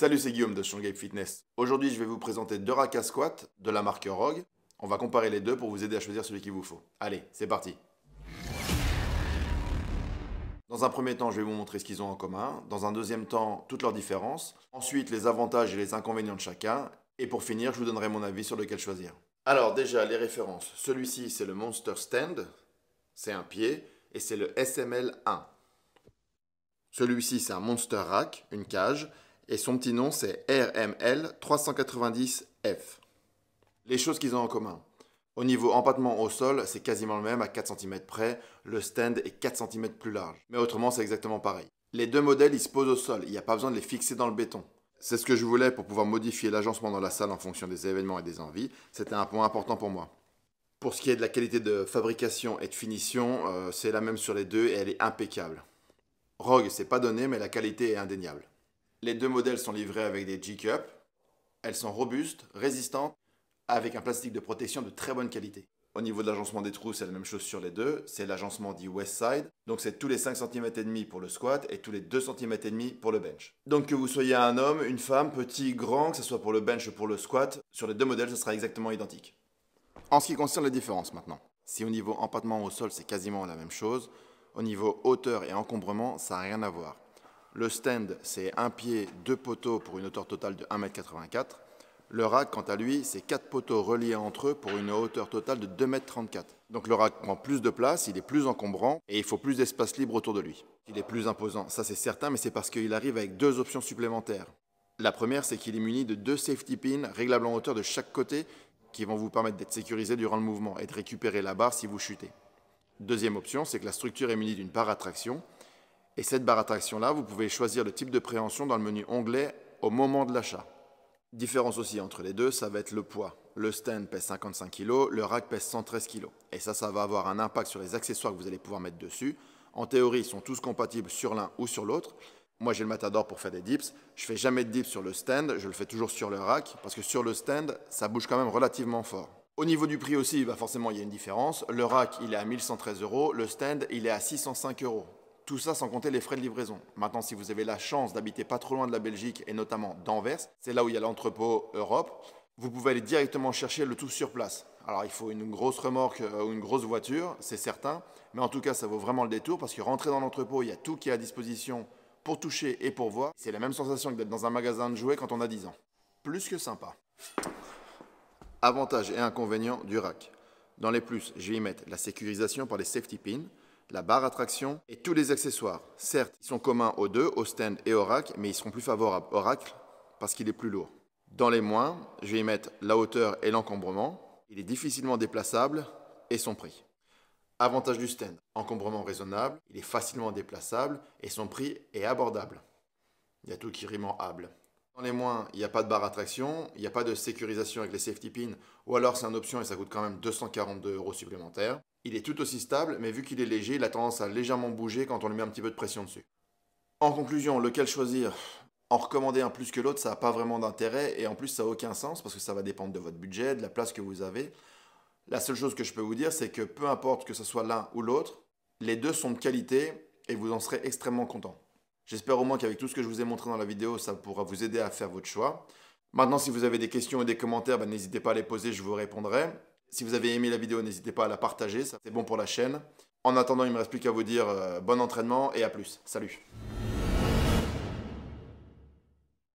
Salut, c'est Guillaume de Shanghai Fitness. Aujourd'hui, je vais vous présenter deux racks à squat de la marque Rogue. On va comparer les deux pour vous aider à choisir celui qu'il vous faut. Allez, c'est parti dans un premier temps, je vais vous montrer ce qu'ils ont en commun. Dans un deuxième temps, toutes leurs différences. Ensuite, les avantages et les inconvénients de chacun. Et pour finir, je vous donnerai mon avis sur lequel choisir. Alors déjà, les références. Celui-ci, c'est le Monster Stand. C'est un pied. Et c'est le SML1. Celui-ci, c'est un Monster Rack, une cage et son petit nom c'est RML 390F. Les choses qu'ils ont en commun. Au niveau empattement au sol, c'est quasiment le même à 4 cm près, le stand est 4 cm plus large. Mais autrement, c'est exactement pareil. Les deux modèles, ils se posent au sol, il n'y a pas besoin de les fixer dans le béton. C'est ce que je voulais pour pouvoir modifier l'agencement dans la salle en fonction des événements et des envies, c'était un point important pour moi. Pour ce qui est de la qualité de fabrication et de finition, euh, c'est la même sur les deux et elle est impeccable. Rogue, c'est pas donné, mais la qualité est indéniable. Les deux modèles sont livrés avec des g cups Elles sont robustes, résistantes, avec un plastique de protection de très bonne qualité. Au niveau de l'agencement des trous, c'est la même chose sur les deux. C'est l'agencement dit West Side. Donc c'est tous les 5 cm et demi pour le squat et tous les 2 cm et demi pour le bench. Donc que vous soyez un homme, une femme, petit, grand, que ce soit pour le bench ou pour le squat, sur les deux modèles, ce sera exactement identique. En ce qui concerne les différences maintenant. Si au niveau empattement au sol, c'est quasiment la même chose, au niveau hauteur et encombrement, ça n'a rien à voir. Le stand, c'est un pied, deux poteaux pour une hauteur totale de 1m84. Le rack, quant à lui, c'est quatre poteaux reliés entre eux pour une hauteur totale de 2m34. Donc le rack prend plus de place, il est plus encombrant et il faut plus d'espace libre autour de lui. Il est plus imposant, ça c'est certain, mais c'est parce qu'il arrive avec deux options supplémentaires. La première, c'est qu'il est muni de deux safety pins réglables en hauteur de chaque côté qui vont vous permettre d'être sécurisé durant le mouvement et de récupérer la barre si vous chutez. Deuxième option, c'est que la structure est munie d'une barre à traction et cette barre attraction-là, vous pouvez choisir le type de préhension dans le menu onglet au moment de l'achat. Différence aussi entre les deux, ça va être le poids. Le stand pèse 55 kg, le rack pèse 113 kg. Et ça, ça va avoir un impact sur les accessoires que vous allez pouvoir mettre dessus. En théorie, ils sont tous compatibles sur l'un ou sur l'autre. Moi, j'ai le Matador pour faire des dips. Je fais jamais de dips sur le stand, je le fais toujours sur le rack, parce que sur le stand, ça bouge quand même relativement fort. Au niveau du prix aussi, va bah, forcément, il y a une différence. Le rack, il est à 1113 euros. Le stand, il est à 605 euros. Tout ça sans compter les frais de livraison. Maintenant, si vous avez la chance d'habiter pas trop loin de la Belgique et notamment d'Anvers, c'est là où il y a l'entrepôt Europe, vous pouvez aller directement chercher le tout sur place. Alors il faut une grosse remorque euh, ou une grosse voiture, c'est certain, mais en tout cas ça vaut vraiment le détour parce que rentrer dans l'entrepôt, il y a tout qui est à disposition pour toucher et pour voir. C'est la même sensation que d'être dans un magasin de jouets quand on a 10 ans. Plus que sympa. Avantages et inconvénients du rack. Dans les plus, je vais y mettre la sécurisation par les safety pins, la barre à traction et tous les accessoires. Certes, ils sont communs aux deux, au stand et au rack, mais ils seront plus favorables au rack parce qu'il est plus lourd. Dans les moins, je vais y mettre la hauteur et l'encombrement. Il est difficilement déplaçable et son prix. Avantage du stand, encombrement raisonnable, il est facilement déplaçable et son prix est abordable. Il y a tout qui rime en able. Dans les moins, il n'y a pas de barre à traction, il n'y a pas de sécurisation avec les safety pins, ou alors c'est une option et ça coûte quand même 242 euros supplémentaires. Il est tout aussi stable, mais vu qu'il est léger, il a tendance à légèrement bouger quand on lui met un petit peu de pression dessus. En conclusion, lequel choisir En recommander un plus que l'autre, ça n'a pas vraiment d'intérêt et en plus ça n'a aucun sens parce que ça va dépendre de votre budget, de la place que vous avez. La seule chose que je peux vous dire, c'est que peu importe que ce soit l'un ou l'autre, les deux sont de qualité et vous en serez extrêmement content. J'espère au moins qu'avec tout ce que je vous ai montré dans la vidéo, ça pourra vous aider à faire votre choix. Maintenant, si vous avez des questions et des commentaires, ben, n'hésitez pas à les poser, je vous répondrai. Si vous avez aimé la vidéo, n'hésitez pas à la partager, c'est bon pour la chaîne. En attendant, il ne me reste plus qu'à vous dire euh, bon entraînement et à plus. Salut